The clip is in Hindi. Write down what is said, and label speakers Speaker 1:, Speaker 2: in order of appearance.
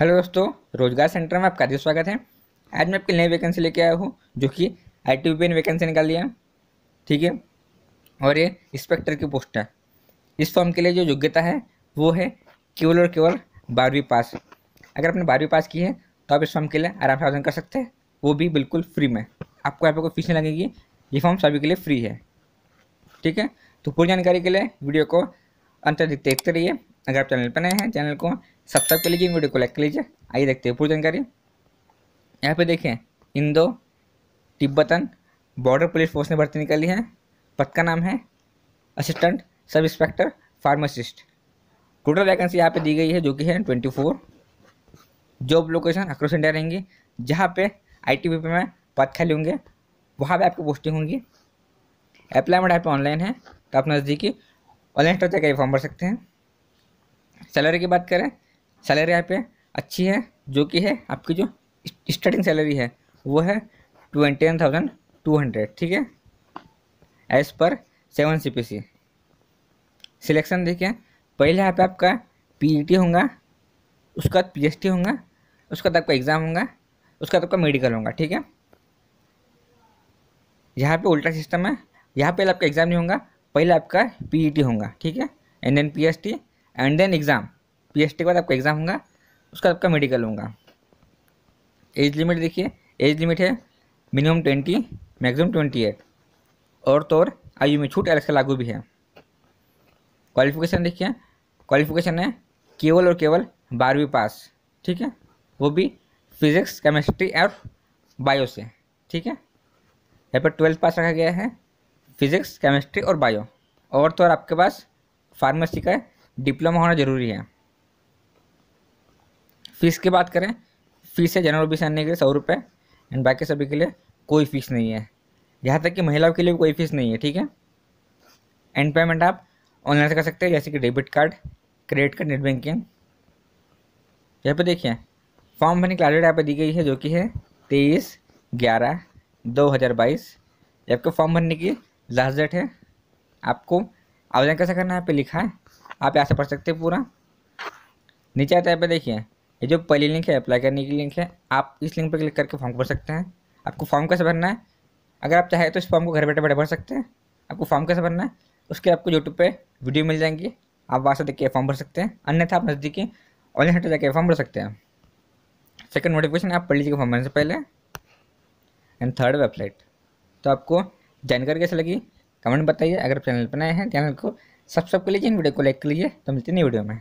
Speaker 1: हेलो दोस्तों रोजगार सेंटर में आपका स्वागत है आज मैं आपके नई वैकेंसी लेके आया हूँ जो कि आई टी पी वैकेंसी निकाल दिया ठीक है और ये इंस्पेक्टर की पोस्ट है इस फॉर्म के लिए जो योग्यता है वो है केवल और केवल बारहवीं पास अगर आपने बारहवीं पास की है तो आप इस फॉर्म के लिए आराम से आवेदन कर सकते हैं वो भी बिल्कुल फ्री में आपको यहाँ पर कोई फीस नहीं लगेगी ये फॉर्म सभी के लिए फ्री है ठीक है तो पूरी जानकारी के लिए वीडियो को अंत तक देखते रहिए अगर आप चैनल पर नए हैं चैनल को सब्सक्राइब कर लीजिए वीडियो को लाइक कर लीजिए आइए देखते हैं पूरी जानकारी यहाँ पे देखें इंदो तिब्बतन बॉर्डर पुलिस फोर्स ने भर्ती निकाली है पद का नाम है assistant sub inspector pharmacist total vacancy यहाँ पे दी गई है जो कि है twenty four job location across India रहेंगी जहाँ पे आई टी में पद खाली होंगे वहाँ पर आपकी पोस्टिंग होंगी अप्लाई मेरा ऑनलाइन है तो आप नज़दीकी ऑनलाइन स्टॉक का फॉर्म भर सकते हैं सैलरी की बात करें सैलरी यहाँ पे अच्छी है जो कि है आपकी जो स्टार्टिंग सैलरी है वो है twenty one thousand two hundred ठीक है एज पर seven C P C selection देखिए पहले यहाँ पे आपका पी ई टी होगा उसके बाद पी एस टी होगा उसके बाद आपका एग्ज़ाम होगा उसके बाद आपका मेडिकल होगा ठीक है यहाँ पे उल्टा सिस्टम है यहाँ पे आपका एग्ज़ाम नहीं होगा पहले आपका पी ई टी होगा ठीक है and then P S T and then exam P के बाद आपका एग्ज़ाम होगा उसका आपका मेडिकल होगा एज लिमिट देखिए एज लिमिट है minimum twenty maximum twenty eight और तो और आयु में छूट एलेक्सा लागू भी है क्वालिफिकेशन देखिए क्वालिफिकेशन है केवल और केवल बारहवीं पास ठीक है वो भी फिजिक्स केमिस्ट्री और बायो से ठीक है यहाँ पर ट्वेल्थ पास रखा गया है फिजिक्स केमिस्ट्री और बायो और तो और आपके पास फार्मेसी का डिप्लोमा होना जरूरी है फीस की बात करें फीस है जनरल ओबीसी आने के लिए सौ रुपये एंड बाकी सभी के लिए कोई फीस नहीं है यहाँ तक कि महिलाओं के लिए भी कोई फीस नहीं है ठीक है एंड पेमेंट आप ऑनलाइन से कर सकते हैं जैसे कि debit card credit card net banking यहाँ पे देखिए फॉर्म भरने की लास्ट डेट यहाँ पर दी गई है जो कि है तेईस ग्यारह दो हज़ार बाईस आपको फॉर्म भरने की लास्ट डेट है आपको आवेदन कैसे करना है यहाँ पे लिखा है आप यहाँ से पढ़ सकते हैं पूरा नीचे आता है पे देखिए ये जो पहली लिंक है अप्लाई करने की लिंक है आप इस लिंक पर क्लिक करके फॉर्म भर सकते हैं आपको फॉर्म कैसे भरना है अगर आप चाहें तो इस फॉर्म को घर बैठे बैठे भर सकते हैं आपको फॉर्म कैसे भरना है उसके आपको यूट्यूब पर वीडियो मिल जाएंगी आप वहाँ से देख के फॉर्म भर सकते हैं अन्यथा आप नज़दीकी ऑनलाइन सेंटर जाकर फॉर्म भर सकते हैं सेकंड नोटिफिकेशन आप पढ़ लीजिएगा फॉर्म भरने से पहले एंड थर्ड वेबसाइट तो आपको जानकारी कैसे लगी कमेंट बताइए अगर चैनल पर नए हैं चैनल को सब्सक्राइब कर लीजिए वीडियो को लाइक कर लीजिए तो मिलती है नई वीडियो में